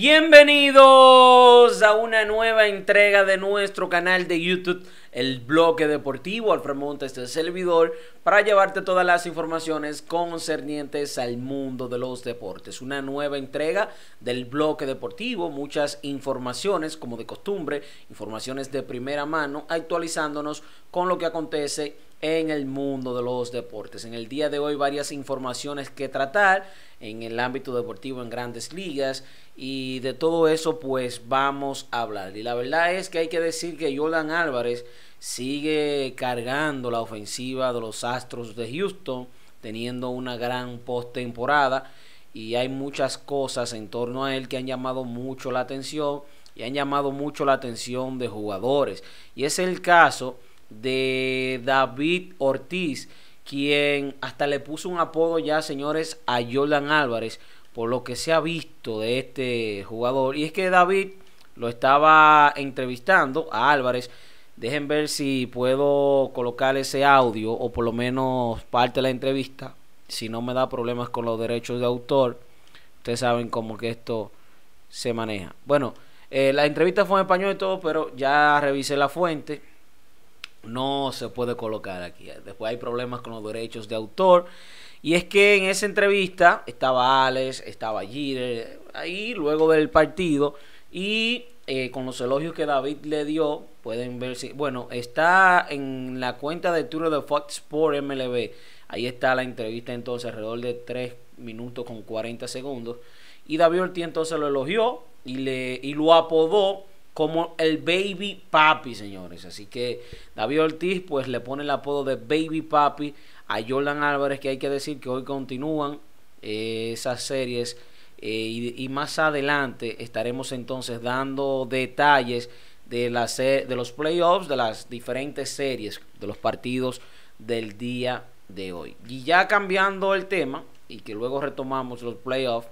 Bienvenidos a una nueva entrega de nuestro canal de YouTube el bloque deportivo, Alfred Montes, este servidor, para llevarte todas las informaciones concernientes al mundo de los deportes. Una nueva entrega del bloque deportivo, muchas informaciones, como de costumbre, informaciones de primera mano, actualizándonos con lo que acontece en el mundo de los deportes. En el día de hoy varias informaciones que tratar en el ámbito deportivo en grandes ligas y de todo eso pues vamos a hablar. Y la verdad es que hay que decir que Jordan Álvarez sigue cargando la ofensiva de los Astros de Houston, teniendo una gran postemporada y hay muchas cosas en torno a él que han llamado mucho la atención y han llamado mucho la atención de jugadores. Y es el caso de David Ortiz, quien hasta le puso un apodo ya, señores, a Jordan Álvarez por lo que se ha visto de este jugador. Y es que David lo estaba entrevistando a Álvarez Dejen ver si puedo colocar ese audio o por lo menos parte de la entrevista. Si no me da problemas con los derechos de autor, ustedes saben cómo que esto se maneja. Bueno, eh, la entrevista fue en español y todo, pero ya revisé la fuente. No se puede colocar aquí. Después hay problemas con los derechos de autor. Y es que en esa entrevista estaba Alex, estaba Jeter, ahí luego del partido. Y eh, con los elogios que David le dio, pueden ver si, bueno, está en la cuenta de Twitter de Fox Sport MLB. Ahí está la entrevista entonces alrededor de 3 minutos con 40 segundos. Y David Ortiz entonces lo elogió y, le, y lo apodó como el Baby Papi, señores. Así que David Ortiz pues le pone el apodo de Baby Papi a Jordan Álvarez, que hay que decir que hoy continúan eh, esas series eh, y, más adelante estaremos entonces dando detalles de, las, de los playoffs, de las diferentes series, de los partidos del día de hoy. Y ya cambiando el tema, y que luego retomamos los playoffs,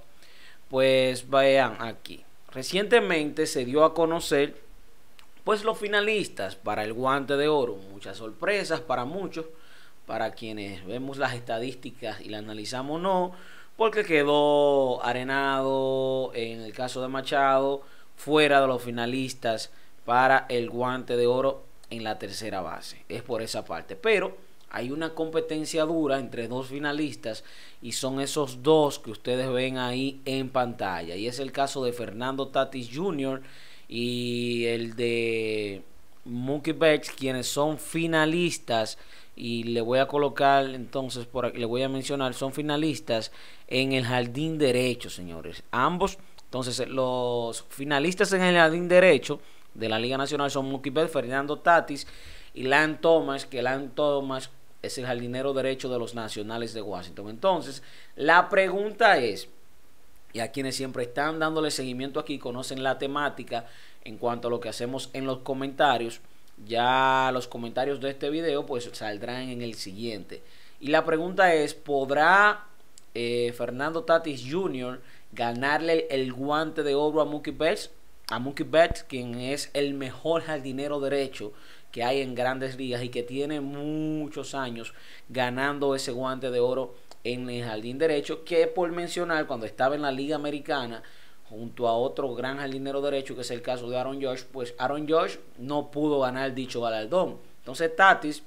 pues vean aquí. Recientemente se dio a conocer pues los finalistas para el guante de oro. Muchas sorpresas para muchos, para quienes vemos las estadísticas y las analizamos no porque quedó arenado, en el caso de Machado, fuera de los finalistas para el guante de oro en la tercera base. Es por esa parte. Pero hay una competencia dura entre dos finalistas y son esos dos que ustedes ven ahí en pantalla. Y es el caso de Fernando Tatis Jr. y el de Mookie Betts, quienes son finalistas, y le voy a colocar entonces por aquí, le voy a mencionar, son finalistas en el jardín derecho, señores. Ambos, entonces los finalistas en el jardín derecho de la Liga Nacional son Mookie Betts, Fernando Tatis y Lan Thomas, que Lan Thomas es el jardinero derecho de los Nacionales de Washington. Entonces, la pregunta es, y a quienes siempre están dándole seguimiento aquí, conocen la temática, en cuanto a lo que hacemos en los comentarios. Ya los comentarios de este video pues saldrán en el siguiente. Y la pregunta es, ¿podrá eh, Fernando Tatis Jr. ganarle el guante de oro a Mookie Betts? A Mookie Betts, quien es el mejor jardinero derecho que hay en grandes ligas y que tiene muchos años ganando ese guante de oro en el jardín derecho, que por mencionar, cuando estaba en la liga americana, junto a otro gran jardinero derecho, que es el caso de Aaron Josh, pues Aaron Josh no pudo ganar dicho galardón. Entonces Tatis,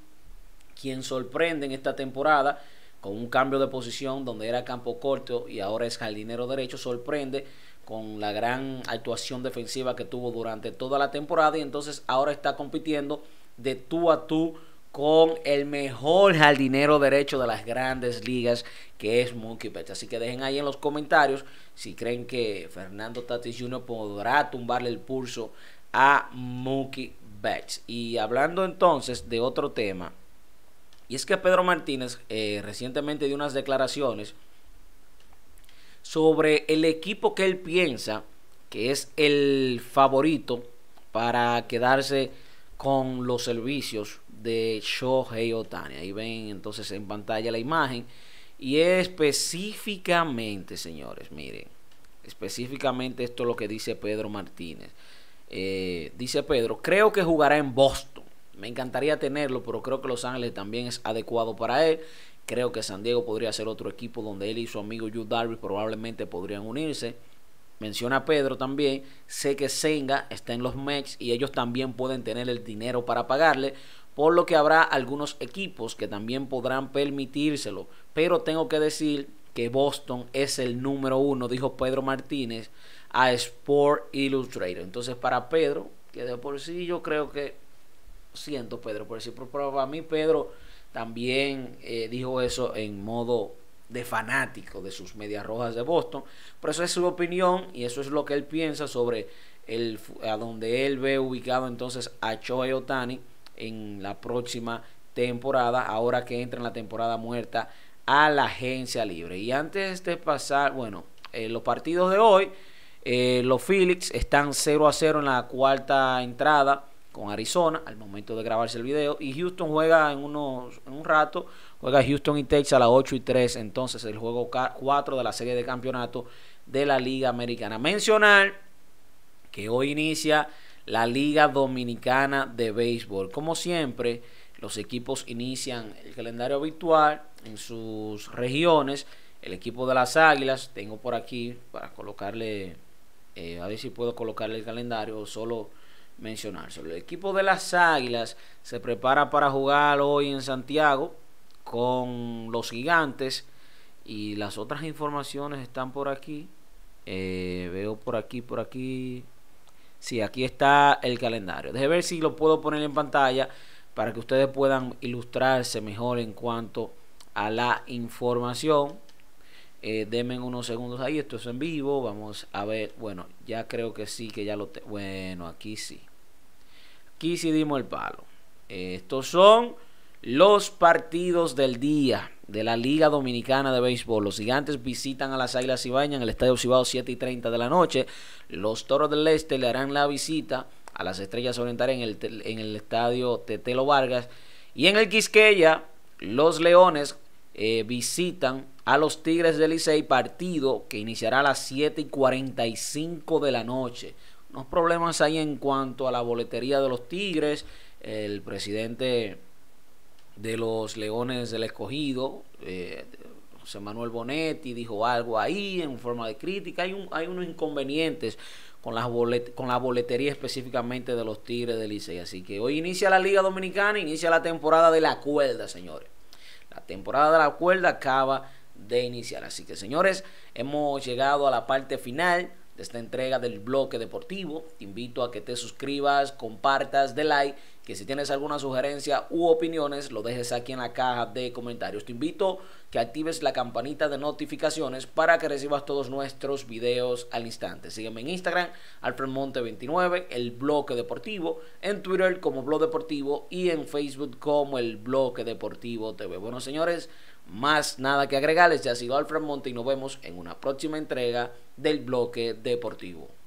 quien sorprende en esta temporada con un cambio de posición donde era campo corto y ahora es jardinero derecho, sorprende con la gran actuación defensiva que tuvo durante toda la temporada y entonces ahora está compitiendo de tú a tú con el mejor jardinero derecho de las grandes ligas, que es Mookie Betts. Así que dejen ahí en los comentarios si creen que Fernando Tatis Jr. podrá tumbarle el pulso a Mookie Betts. Y hablando entonces de otro tema, y es que Pedro Martínez eh, recientemente dio unas declaraciones sobre el equipo que él piensa que es el favorito para quedarse con los servicios de Shohei Otani. Ahí ven entonces en pantalla la imagen. Y específicamente, señores, miren, específicamente esto es lo que dice Pedro Martínez. Eh, dice Pedro, creo que jugará en Boston. Me encantaría tenerlo, pero creo que Los Ángeles también es adecuado para él. Creo que San Diego podría ser otro equipo donde él y su amigo Yu Darby probablemente podrían unirse. Menciona Pedro también, sé que Senga está en los Mets y ellos también pueden tener el dinero para pagarle, por lo que habrá algunos equipos que también podrán permitírselo. Pero tengo que decir que Boston es el número uno, dijo Pedro Martínez a Sport Illustrator. Entonces, para Pedro, que de por sí yo creo que siento, Pedro, por decir, pero para mí, Pedro también eh, dijo eso en modo de fanático de sus medias rojas de Boston. Pero eso es su opinión y eso es lo que él piensa sobre el, a donde él ve ubicado entonces a y Otani en la próxima temporada, ahora que entra en la temporada muerta a la agencia libre. Y antes de pasar, bueno, eh, los partidos de hoy, eh, los Phillips están 0 a 0 en la cuarta entrada con Arizona al momento de grabarse el video. Y Houston juega en, unos, en un rato, juega Houston y Texas a las 8 y 3, entonces el juego 4 de la serie de campeonato de la Liga Americana. Mencionar que hoy inicia la Liga Dominicana de Béisbol. Como siempre, los equipos inician el calendario habitual en sus regiones. El equipo de las Águilas, tengo por aquí para colocarle, eh, a ver si puedo colocarle el calendario o solo mencionárselo. El equipo de las Águilas se prepara para jugar hoy en Santiago con los Gigantes y las otras informaciones están por aquí. Eh, veo por aquí, por aquí, Sí, aquí está el calendario. Deje ver si lo puedo poner en pantalla para que ustedes puedan ilustrarse mejor en cuanto a la información. Eh, denme unos segundos ahí, esto es en vivo. Vamos a ver, bueno, ya creo que sí, que ya lo tengo. Bueno, aquí sí. Aquí sí dimos el palo. estos son los partidos del día de la Liga Dominicana de Béisbol. Los gigantes visitan a las Águilas Ibaña en el Estadio Cibao 7 y 30 de la noche. Los Toros del Este le harán la visita a las Estrellas Orientales en el, en el Estadio Tetelo Vargas. Y en el Quisqueya, los Leones eh, visitan a los Tigres del Licey, partido que iniciará a las 7 y 45 de la noche. Unos problemas ahí en cuanto a la boletería de los Tigres. El presidente de los Leones del Escogido. Eh, José Manuel Bonetti dijo algo ahí en forma de crítica. Hay, un, hay unos inconvenientes con, las con la boletería específicamente de los Tigres del Licey. Así que hoy inicia la Liga Dominicana, inicia la temporada de la cuerda, señores. La temporada de la cuerda acaba de iniciar. Así que, señores, hemos llegado a la parte final esta entrega del bloque deportivo. Te invito a que te suscribas, compartas, de like, que si tienes alguna sugerencia u opiniones, lo dejes aquí en la caja de comentarios. Te invito que actives la campanita de notificaciones para que recibas todos nuestros videos al instante. Sígueme en Instagram, alfredmonte29, el bloque deportivo, en Twitter como Bloque deportivo y en Facebook como el bloque deportivo TV. Bueno, señores. Más nada que agregarles, ya ha sido Alfred Monte y nos vemos en una próxima entrega del bloque deportivo.